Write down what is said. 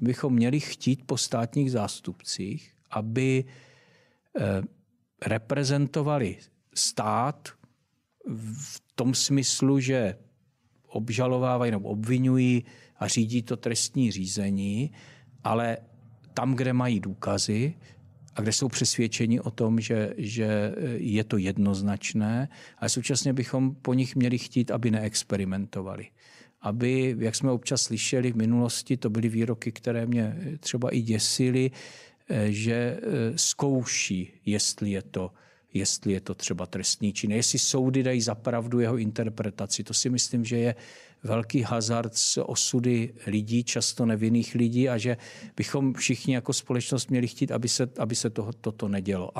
bychom měli chtít po státních zástupcích, aby eh, reprezentovali stát v tom smyslu, že obžalovávají nebo obvinují a řídí to trestní řízení, ale tam, kde mají důkazy a kde jsou přesvědčeni o tom, že, že eh, je to jednoznačné, ale současně bychom po nich měli chtít, aby neexperimentovali aby, jak jsme občas slyšeli v minulosti, to byly výroky, které mě eh, třeba i děsily, eh, že eh, zkouší, jestli je to jestli je to třeba trestný čin, jestli soudy dají zapravdu jeho interpretaci. To si myslím, že je velký hazard s osudy lidí, často nevinných lidí a že bychom všichni jako společnost měli chtít, aby se, aby se toho, toto nedělo.